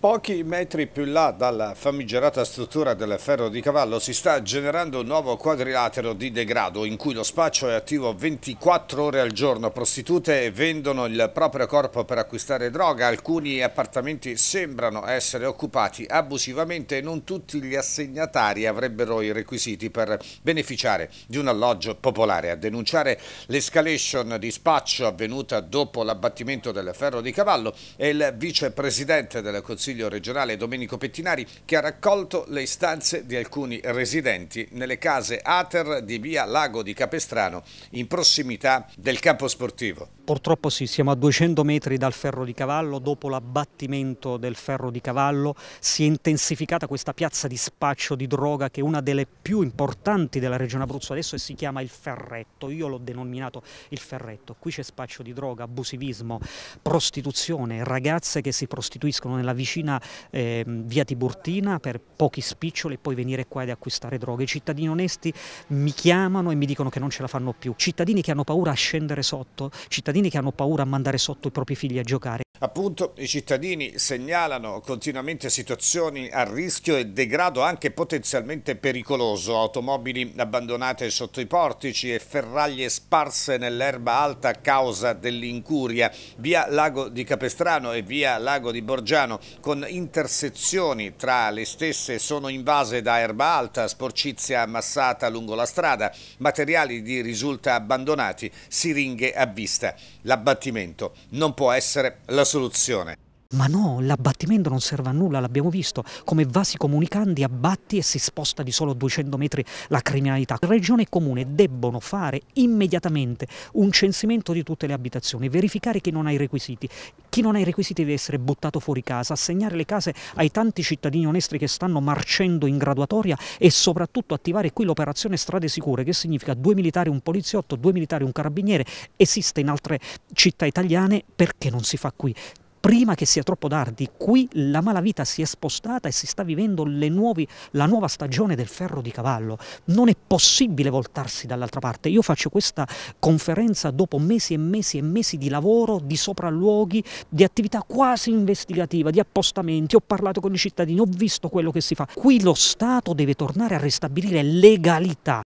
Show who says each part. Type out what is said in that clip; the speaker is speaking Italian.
Speaker 1: Pochi metri più là dalla famigerata struttura del ferro di cavallo si sta generando un nuovo quadrilatero di degrado in cui lo spaccio è attivo 24 ore al giorno. Prostitute vendono il proprio corpo per acquistare droga, alcuni appartamenti sembrano essere occupati abusivamente e non tutti gli assegnatari avrebbero i requisiti per beneficiare di un alloggio popolare. A denunciare l'escalation di spaccio avvenuta dopo l'abbattimento del ferro di cavallo è il vicepresidente della Consiglio Consiglio regionale Domenico Pettinari che ha raccolto le istanze di alcuni residenti nelle case Ater di via Lago di Capestrano in prossimità del campo sportivo.
Speaker 2: Purtroppo sì, siamo a 200 metri dal ferro di cavallo, dopo l'abbattimento del ferro di cavallo si è intensificata questa piazza di spaccio di droga che è una delle più importanti della regione Abruzzo adesso e si chiama il ferretto, io l'ho denominato il ferretto, qui c'è spaccio di droga, abusivismo, prostituzione, ragazze che si prostituiscono nella vicina vicina eh, via Tiburtina per pochi spiccioli e poi venire qua ed acquistare droghe. I cittadini onesti mi chiamano e mi dicono che non ce la fanno più. Cittadini che hanno paura a scendere sotto, cittadini che hanno paura a mandare sotto i propri figli a giocare.
Speaker 1: Appunto i cittadini segnalano continuamente situazioni a rischio e degrado anche potenzialmente pericoloso, automobili abbandonate sotto i portici e ferraglie sparse nell'erba alta a causa dell'incuria, via Lago di Capestrano e via Lago di Borgiano con intersezioni tra le stesse sono invase da erba alta, sporcizia ammassata lungo la strada, materiali di risulta abbandonati, siringhe a vista. L'abbattimento non può essere la della soluzione.
Speaker 2: Ma no, l'abbattimento non serve a nulla, l'abbiamo visto, come vasi comunicanti abbatti e si sposta di solo 200 metri la criminalità. Regione e Comune debbono fare immediatamente un censimento di tutte le abitazioni, verificare chi non ha i requisiti. Chi non ha i requisiti deve essere buttato fuori casa, assegnare le case ai tanti cittadini onesti che stanno marcendo in graduatoria e soprattutto attivare qui l'operazione strade sicure, che significa due militari, un poliziotto, due militari, un carabiniere. Esiste in altre città italiane, perché non si fa qui? prima che sia troppo tardi. Qui la malavita si è spostata e si sta vivendo nuovi, la nuova stagione del ferro di cavallo. Non è possibile voltarsi dall'altra parte. Io faccio questa conferenza dopo mesi e mesi e mesi di lavoro, di sopralluoghi, di attività quasi investigativa, di appostamenti, ho parlato con i cittadini, ho visto quello che si fa. Qui lo Stato deve tornare a ristabilire legalità.